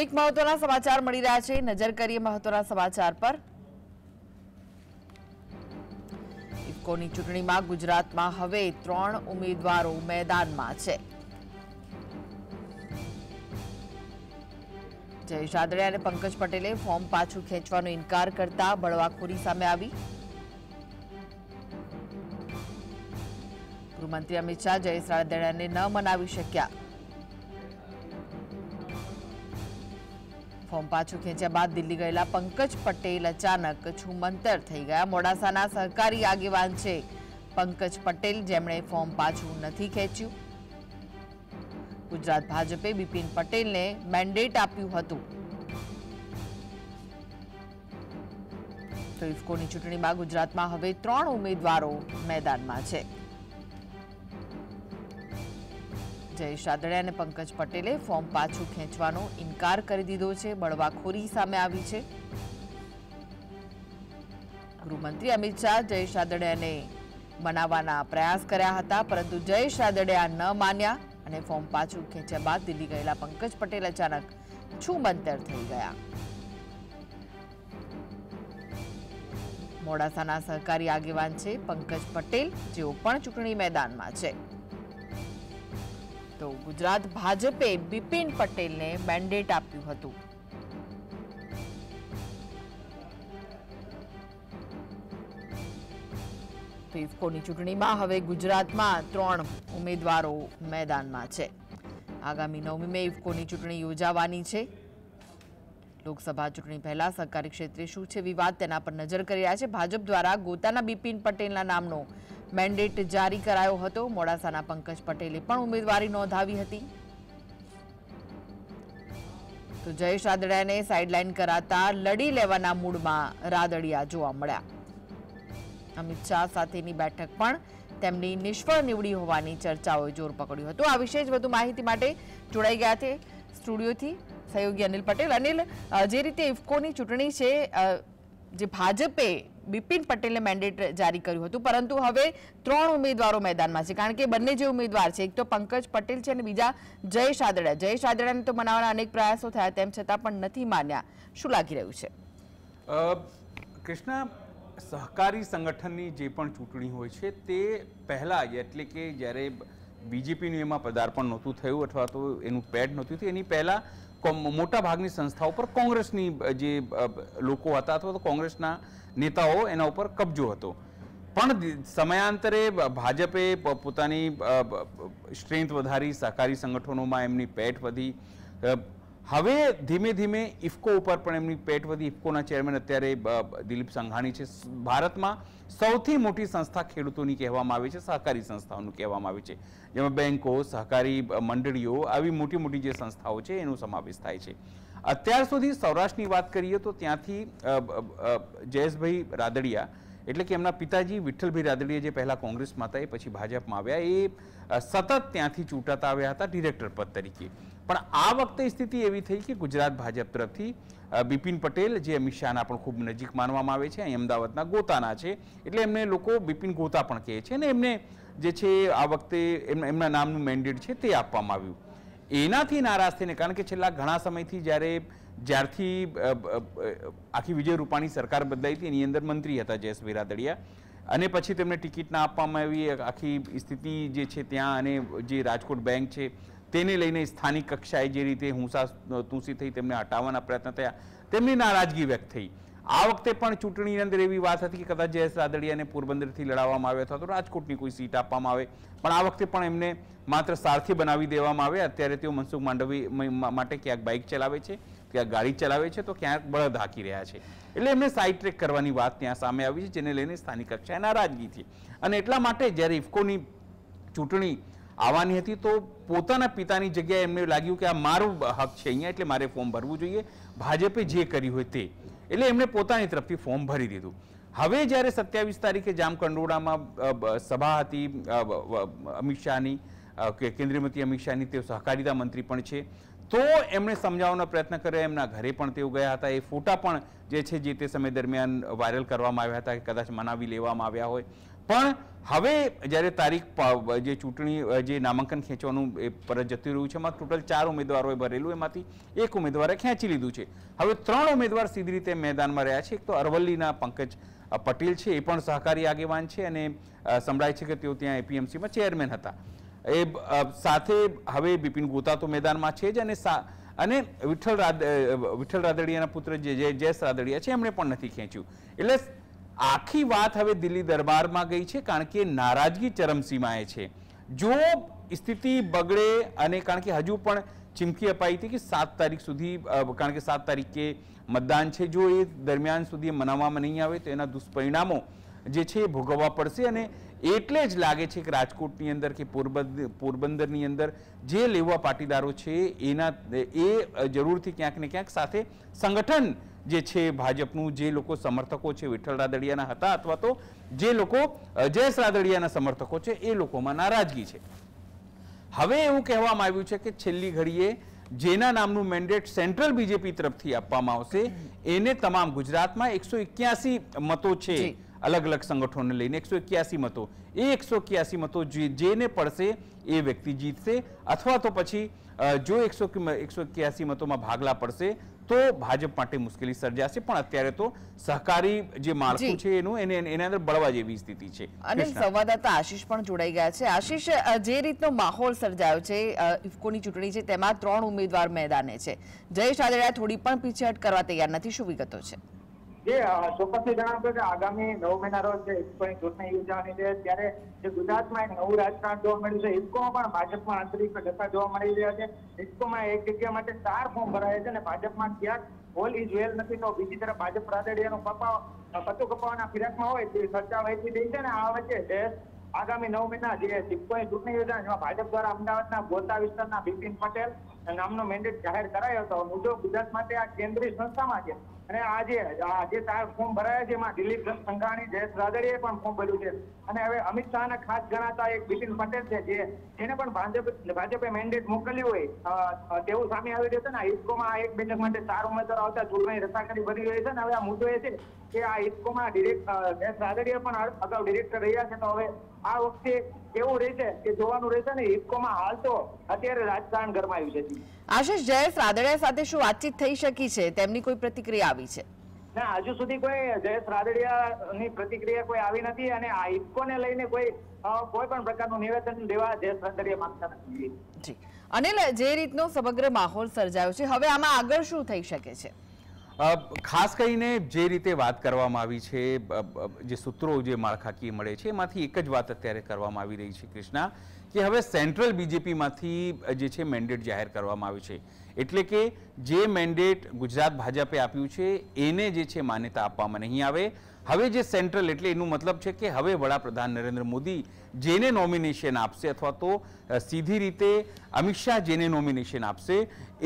એક મહત્વના સમાચાર મળી રહ્યા છે નજર કરીએ મહત્વના સમાચાર પર ઇફકોની ચૂંટણીમાં ગુજરાતમાં હવે ત્રણ ઉમેદવારો મેદાનમાં છે જયેશ આદડિયા અને પંકજ પટેલે ફોર્મ પાછું ખેંચવાનો ઇન્કાર કરતા બળવાખોરી સામે આવી ગૃહમંત્રી અમિત શાહ જયેશ રાદડિયાને ન મનાવી શક્યા ફોર્મ પાછું ખેંચ્યા બાદ દિલ્હી ગયેલા પંકજ પટેલ અચાનક છુમંતર થઈ ગયા મોડાસાના સહકારી આગેવાન છે પંકજ પટેલ જેમણે ફોર્મ પાછું નથી ખેંચ્યું ગુજરાત ભાજપે બિપિન પટેલને મેન્ડેટ આપ્યું હતું તો ઇફકોની ચૂંટણીમાં ગુજરાતમાં હવે ત્રણ ઉમેદવારો મેદાનમાં છે જયેશ રાદડિયા અને પંકજ પટેલે ફોર્મ પાછું ખેંચવાનો ઇન્કાર કરી દીધો છે બળવાખોરી સામે આવી છે ગૃહમંત્રી અમિત શાહ જયેશ રાદડિયાને બનાવવાના પ્રયાસ કર્યા હતા પરંતુ જયેશ આ ન માન્યા અને ફોર્મ પાછું ખેંચ્યા બાદ દિલ્હી ગયેલા પંકજ પટેલ અચાનક છૂમંતર થઈ ગયા મોડાસાના સહકારી આગેવાન છે પંકજ પટેલ જેઓ પણ ચૂંટણી મેદાનમાં છે તો ગુજરાત ભાજપે બિપિન પટેલને મેન્ડેટ આપ્યું હતું ઇફકોની ચૂંટણીમાં હવે ગુજરાતમાં ત્રણ ઉમેદવારો મેદાનમાં છે આગામી નવમી મે ઇફકોની ચૂંટણી યોજાવાની છે લોકસભા ચૂંટણી પહેલા સહકારી ક્ષેત્રે શું છે વિવાદ તેના પર નજર કરી રહ્યા છે ભાજપ દ્વારા ગોતાના બિપિન પટેલના નામનો મેન્ડેટ જારી કરાયો હતો મોડાસાના પંકજ પટેલે પણ ઉમેદવારી નોંધાવી હતી તો જયેશ રાદડિયાને સાઇડલાઇન કરાતા લડી લેવાના મૂડમાં રાદડિયા જોવા મળ્યા અમિત શાહ સાથેની બેઠક પણ તેમની નિષ્ફળ નીવડી હોવાની ચર્ચાઓએ જોર પકડ્યું હતું આ વિશે જ વધુ માહિતી માટે જોડાઈ ગયા છે સ્ટુડિયોથી સહયોગી અનિલ પટેલ અનિલ જે રીતે ઇફકોની ચૂંટણી છે જે ભાજપે બિપિન પટેલે મેન્ડેટ જારી કર્યું હતું પરંતુ હવે ત્રણ ઉમેદવારો મેદાનમાં છે કારણ કે બંને જે ઉમેદવાર છે એક તો પંકજ પટેલ છે અને બીજા જયેશ આદડા જયેશ આદડાને તો મનાવવાના અનેક પ્રયાસો થયા તેમ છતાં પણ નથી માન્યા શું લાગી રહ્યું છે કૃષ્ણા સહકારી સંગઠનની જે પણ ચૂંટણી હોય છે તે પહેલાં એટલે કે જ્યારે બીજેપીનું એમાં પદાર્પણ નહોતું થયું અથવા તો એનું પેડ નહોતું થયું એની પહેલાં મોટા ભાગની સંસ્થાઓ પર કોંગ્રેસની જે લોકો હતા અથવા તો કોંગ્રેસના નેતાઓ એના ઉપર કબજો હતો પણ સમયાંતરે ભાજપે પોતાની સ્ટ્રેન્થ વધારી સહકારી સંગઠનોમાં એમની પેટ વધી હવે ધીમે ધીમે ઇફકો ઉપર પણ એમની પેટ વધી ઇફકોના ચેરમેન અત્યારે દિલીપ સંઘાણી છે ભારતમાં સૌથી મોટી સંસ્થા ખેડૂતોની કહેવામાં આવી છે સહકારી સંસ્થાઓનું કહેવામાં આવી છે જેમાં બેન્કો સહકારી મંડળીઓ આવી મોટી મોટી જે સંસ્થાઓ છે એનો સમાવેશ થાય છે અત્યાર સુધી સૌરાષ્ટ્રની વાત કરીએ તો ત્યાંથી જયેશભાઈ રાદડિયા એટલે કે એમના પિતાજી વિઠ્ઠલભાઈ રાદડીએ જે પહેલાં કોંગ્રેસમાં હતા એ પછી ભાજપમાં આવ્યા એ સતત ત્યાંથી ચૂંટાતા આવ્યા હતા ડિરેક્ટર પદ તરીકે પણ આ વખતે સ્થિતિ એવી થઈ કે ગુજરાત ભાજપ તરફથી બિપિન પટેલ જે અમિત શાહના પણ ખૂબ નજીક માનવામાં આવે છે અહીં અમદાવાદના ગોતાના છે એટલે એમને લોકો બિપિન ગોતા પણ કહે છે અને એમને જે છે આ વખતે એમના નામનું મેન્ડેટ છે તે આપવામાં આવ્યું એનાથી નારાજ થઈને કારણ કે છેલ્લા ઘણા સમયથી જ્યારે જ્યારથી આખી વિજય રૂપાણી સરકાર બદલાઈ હતી એની અંદર મંત્રી હતા જયેશ બિરાદડિયા અને પછી તેમને ટિકિટ ના આપવામાં આવી આખી સ્થિતિ જે છે ત્યાં અને જે રાજકોટ બેંક છે તેને લઈને સ્થાનિક કક્ષાએ જે રીતે હુંસા તુસી થઈ તેમને હટાવવાના પ્રયત્ન થયા તેમની નારાજગી વ્યક્ત થઈ આ વખતે પણ ચૂંટણીની અંદર એવી વાત હતી કે કદાચ જયેશ રાદડિયાને પોરબંદરથી લડાવવામાં આવે અથવા તો રાજકોટની કોઈ સીટ આપવામાં આવે પણ આ વખતે પણ એમને માત્ર સારથી બનાવી દેવામાં આવે અત્યારે તેઓ મનસુખ માંડવી માટે ક્યાંક બાઇક ચલાવે છે ક્યાંક ગાડી ચલાવે છે તો ક્યાંક બળદ હાકી રહ્યા છે એટલે એમને સાઇડ ટ્રેક કરવાની વાત ત્યાં સામે આવી છે જેને લઈને સ્થાનિક કક્ષાએ નારાજગી થઈ અને એટલા માટે જ્યારે ઇફકોની ચૂંટણી આવવાની હતી તો પોતાના પિતાની જગ્યાએ એમને લાગ્યું કે આ મારું હક છે અહીંયા એટલે મારે ફોર્મ ભરવું જોઈએ ભાજપે જે કર્યું હોય તે એટલે એમણે પોતાની તરફથી ફોર્મ ભરી દીધું હવે જ્યારે સત્યાવીસ તારીખે જામકંડોળામાં સભા હતી અમિત શાહની કેન્દ્રીય મંત્રી અમિત શાહની તેઓ સહકારિતા મંત્રી પણ છે તો એમણે સમજાવવાનો પ્રયત્ન કર્યો એમના ઘરે પણ તેઓ ગયા હતા એ ફોટા પણ જે છે જે તે સમય દરમિયાન વાયરલ કરવામાં આવ્યા હતા કે કદાચ મનાવી લેવામાં આવ્યા હોય પણ હવે જ્યારે તારીખ જે ચૂંટણી જે નામાંકન ખેંચવાનું એ પર જતી રહ્યું છે એમાં ટોટલ ચાર ઉમેદવારોએ ભરેલું એમાંથી એક ઉમેદવારે ખેંચી લીધું છે હવે ત્રણ ઉમેદવાર સીધી રીતે મેદાનમાં રહ્યા છે એક તો અરવલ્લીના પંકજ પટેલ છે એ પણ સહકારી આગેવાન છે અને સંભળાય છે કે તેઓ ત્યાં એપીએમસીમાં ચેરમેન હતા એ સાથે હવે બિપિન ગોતા તો મેદાનમાં છે જ અને અને વિઠ્ઠલ રાદ વિઠ્ઠલ રાદડિયાના પુત્ર જે જયેશ રાદડિયા છે એમણે પણ નથી ખેંચ્યું એટલે આખી વાત હવે દિલ્હી દરબારમાં ગઈ છે કારણ કે નારાજગી ચરમસીમાએ છે જો સ્થિતિ બગડે અને કારણ કે હજુ પણ ચીમકી અપાઈ હતી કે સાત તારીખ સુધી કારણ કે સાત તારીખે મતદાન છે જો એ દરમિયાન સુધી મનાવવામાં નહીં આવે તો એના દુષ્પરિણામો જે છે એ ભોગવવા પડશે અને એટલે જ લાગે છે કે રાજકોટની અંદર કે પોરબંદર પોરબંદરની અંદર જે લેવા પાટીદારો છે એના એ જરૂરથી ક્યાંક ને ક્યાંક સાથે સંગઠન જે છે ભાજપનું જે લોકો સમર્થકો છે વિઠ્ઠલ રાદડિયાના હતા અથવા તો જે લોકો જયેશ રાદડિયાના સમર્થકો છે એ લોકોમાં નારાજગી છે હવે એવું કહેવામાં આવ્યું છે કે છેલ્લી ઘડીએ જેના નામનું મેન્ડેટ સેન્ટ્રલ બીજેપી તરફથી આપવામાં આવશે એને તમામ ગુજરાતમાં એકસો એક્યાસી મતો છે અલગ અલગ સંગઠનોને લઈને એકસો એક્યાસી મતો એ એકસો એક્યાસી મતો જેને પડશે એ વ્યક્તિ જીતશે અથવા તો પછી જો એકસો એકસો એક્યાસી મતોમાં ભાગલા પડશે તો ભાજપ માટે મુશ્કેલી સર્જાશે પણ અત્યારે તો સહકારી જે માળખું છે એનું એને એના અંદર બળવા જેવી સ્થિતિ છે અને સંવાદદાતા આશીષ પણ જોડાઈ ગયા છે આશીષ જે રીતનો માહોલ સર્જાયો છે ઇફકોની ચૂંટણી છે તેમાં ત્રણ ઉમેદવાર મેદાને છે જયેશ આદડા થોડી પણ પીછેહટ કરવા તૈયાર નથી શું વિગતો છે જે ચોક્કસથી જણાવ્યું કે આગામી નવ મહિના રોજ જે ઇફકોની ચૂંટણી યોજાવાની છે ત્યારે જે ગુજરાતમાં એક નવું રાજકારણ જોવા મળ્યું છે ઇફકોમાં પણ ભાજપમાં આંતરિક જથ્થા જોવા મળી રહ્યા છે ઇફકોમાં એક જગ્યા માટે ચાર ફોર્મ ભરાયા છે અને ભાજપમાં ક્યાંક ઓલ ઇઝ વેલ નથી તો બીજી તરફ ભાજપ રાદડિયાનું કપાવ પત્તું કપાવવાના ફિરાકમાં હોય તે ચર્ચા વહેતી થઈ છે અને આ વચ્ચે આગામી નવ મહિના જે ઇફકોની ચૂંટણી યોજાય એમાં ભાજપ દ્વારા અમદાવાદના ગોતા વિસ્તારના બિપિન પટેલ નામનો મેન્ડેટ જાહેર કરાયો હતો મુજબ ગુજરાત માટે આ કેન્દ્રીય સંસ્થામાં છે અને આજે આજે ચાર ફોર્મ ભરાયા છે એમાં દિલીપ સંઘાણી જયેશ રાદડીએ પણ ફોર્મ ભર્યું છે અને હવે અમિત શાહને ખાસ ગણાતા એક બિપિન પટેલ છે જે જેને પણ ભાજપ ભાજપે મેન્ડેટ મોકલ્યું હોય તેવું સામે આવી રહ્યું છે ને આ ઇફકોમાં આ એક બેઠક માટે ચાર ઉમેદવારો આવતા ચૂંટણી રસાકરી ભરી રહી છે ને હવે આ મુદ્દો એ છે કે આ ઇફકોમાં ડિરેક્ટ જયેશ રાદડીએ પણ અગાઉ ડિરેક્ટર રહ્યા છે તો હવે આ વખતે એવું રહેશે કે જોવાનું રહેશે ને ઇફકોમાં હાલ તો અત્યારે રાજકારણ ગરમાયું છે આશિષ જયેશ રાદડિયા સાથે શું વાતચીત થઈ શકી છે તેમની કોઈ પ્રતિક્રિયા આવી છે ના હજુ સુધી કોઈ જયેશ રાદડિયાની પ્રતિક્રિયા કોઈ આવી નથી અને આ ઇફકોને લઈને કોઈ કોઈ પણ પ્રકારનું નિવેદન દેવા જયેશ રાદડિયા માંગતા નથી અનિલ જે રીતનો સમગ્ર માહોલ સર્જાયો છે હવે આમાં આગળ શું થઈ શકે છે ખાસ કરીને જે રીતે વાત કરવામાં આવી છે જે સૂત્રો જે માળખાકીય મળે છે એમાંથી એક જ વાત અત્યારે કરવામાં આવી રહી છે કૃષ્ણા કે હવે સેન્ટ્રલ બીજેપીમાંથી જે છે મેન્ડેટ જાહેર કરવામાં આવ્યું છે એટલે કે જે મેન્ડેટ ગુજરાત ભાજપે આપ્યું છે એને જે છે માન્યતા આપવામાં નહીં આવે હવે જે સેન્ટ્રલ એટલે એનું મતલબ છે કે હવે વડાપ્રધાન નરેન્દ્ર મોદી જેને નોમિનેશન આપશે અથવા તો સીધી રીતે અમિત શાહ જેને નોમિનેશન આપશે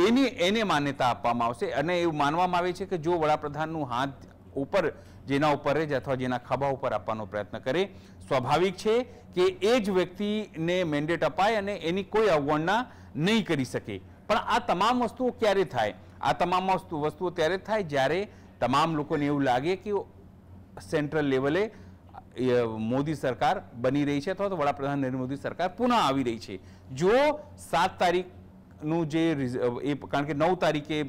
એની એને માન્યતા આપવામાં આવશે અને એવું માનવામાં આવે છે કે જો વડાપ્રધાનનું હાથ ઉપર જેના ઉપર જ અથવા જેના ખભા ઉપર આપવાનો પ્રયત્ન કરે સ્વાભાવિક છે કે એ જ વ્યક્તિને મેન્ડેટ અપાય અને એની કોઈ અવગણના નહીં કરી શકે પણ આ તમામ વસ્તુઓ ક્યારે થાય આ તમામ વસ્તુ વસ્તુઓ ત્યારે થાય જ્યારે તમામ લોકોને એવું લાગે કે સેન્ટ્રલ લેવલે મોદી સરકાર બની રહી છે અથવા તો વડાપ્રધાન નરેન્દ્ર મોદી સરકાર પુનઃ આવી રહી છે જો સાત તારીખનું જે એ કારણ કે નવ તારીખે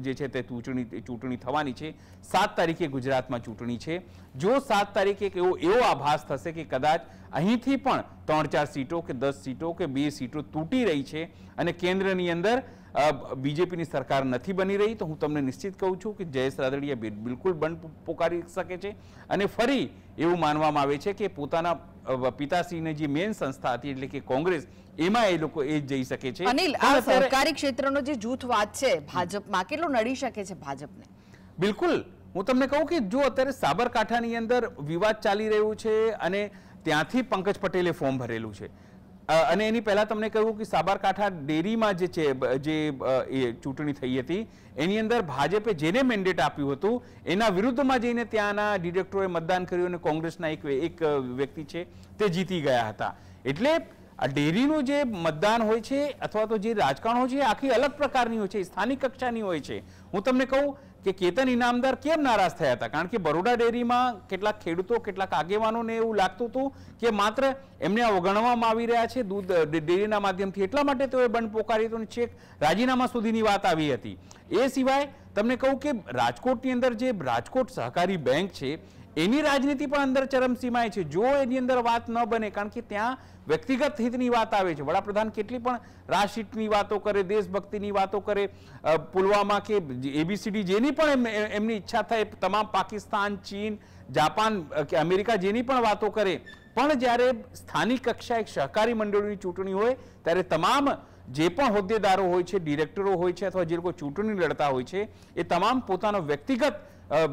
જે છે તે ચૂંટણી ચૂંટણી થવાની છે સાત તારીખે ગુજરાતમાં ચૂંટણી છે જો સાત તારીખે એવો એવો આભાસ થશે કે કદાચ અહીંથી પણ ત્રણ ચાર સીટો કે દસ સીટો કે બે સીટો તૂટી રહી છે અને કેન્દ્રની અંદર બીજેપીની સરકાર નથી બની રહી તો હું તમને નિશ્ચિત કહું છું કે જયેશ રાદડિયા બિલકુલ બંધ પોકારી શકે છે અને ફરી એવું માનવામાં આવે છે કે પોતાના પિતાશ્રીને જે મેન સંસ્થા હતી એટલે કે કોંગ્રેસ એમાં એ લોકો એ જઈ શકે છે અનિલ આ સરકારી ક્ષેત્રનો જે જૂથવાદ છે ભાજપમાં કેટલો નડી શકે છે ભાજપને બિલકુલ હું તમને કહું કે જો અત્યારે સાબરકાંઠાની અંદર વિવાદ ચાલી રહ્યું છે અને ત્યાંથી પંકજ પટેલે ફોર્મ ભરેલું છે અને એની પહેલાં તમને કહ્યું કે સાબરકાંઠા ડેરીમાં જે છે જે એ ચૂંટણી થઈ હતી એની અંદર ભાજપે જેને મેન્ડેટ આપ્યું હતું એના વિરુદ્ધમાં જઈને ત્યાંના ડિરેક્ટરોએ મતદાન કર્યું અને કોંગ્રેસના એક એક વ્યક્તિ છે તે જીતી ગયા હતા એટલે આ ડેરીનું જે મતદાન હોય છે અથવા તો જે રાજકારણ હોય છે આખી અલગ પ્રકારની હોય છે સ્થાનિક કક્ષાની હોય છે હું તમને કહું કે કેતન ઇનામદાર કેમ નારાજ થયા હતા કારણ કે બરોડા ડેરીમાં કેટલાક ખેડૂતો કેટલાક આગેવાનોને એવું લાગતું હતું કે માત્ર એમને અવગણવામાં આવી રહ્યા છે દૂધ ડેરીના માધ્યમથી એટલા માટે તેઓએ બંધ પોકારી હતો ચેક રાજીનામા સુધીની વાત આવી હતી એ સિવાય તમને કહું કે રાજકોટની અંદર જે રાજકોટ સહકારી બેંક છે એની રાજનીતિ પણ અંદર ચરમસીમાએ છે જો એની અંદર વાત ન બને કારણ કે ત્યાં વ્યક્તિગત હિતની વાત આવે છે વડાપ્રધાન કેટલી પણ રાશિટની વાતો કરે દેશભક્તિની વાતો કરે પુલવામા કે એબીસીડી જેની પણ એમની ઈચ્છા થાય તમામ પાકિસ્તાન ચીન જાપાન કે અમેરિકા જેની પણ વાતો કરે પણ જ્યારે સ્થાનિક કક્ષાએ સહકારી મંડળોની ચૂંટણી હોય ત્યારે તમામ જે પણ હોદ્દેદારો હોય છે ડિરેક્ટરો હોય છે અથવા જે લોકો ચૂંટણી લડતા હોય છે એ તમામ પોતાનો વ્યક્તિગત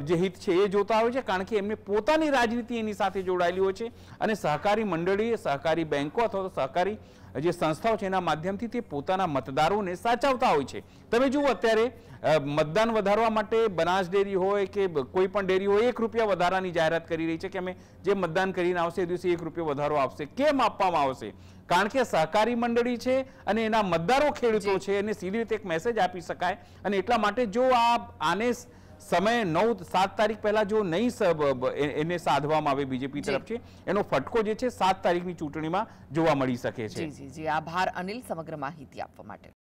જે હિત છે એ જોતા હોય છે કારણ કે એમને પોતાની રાજનીતિ એની સાથે જોડાયેલી હોય છે અને સહકારી મંડળીએ સહકારી બેંકો અથવા તો સહકારી જે સંસ્થાઓ છે એના માધ્યમથી તે પોતાના મતદારોને સાચવતા હોય છે તમે જુઓ અત્યારે મતદાન વધારવા માટે બનાસ ડેરી હોય કે કોઈ પણ ડેરી હોય એક રૂપિયા વધારાની જાહેરાત કરી રહી છે કે અમે જે મતદાન કરીને આવશે એ દિવસે એક રૂપિયો વધારો આપશે કેમ આપવામાં આવશે કારણ કે સહકારી મંડળી છે અને એના મતદારો ખેડૂતો છે એને સીધી રીતે એક મેસેજ આપી શકાય અને એટલા માટે જો આ આને સમય નવ સાત તારીખ પહેલા જો નહીં એને સાધવામાં આવે બીજેપી તરફ છે એનો ફટકો જે છે સાત તારીખની ચૂંટણીમાં જોવા મળી શકે છે જી જી આભાર અનિલ સમગ્ર માહિતી આપવા માટે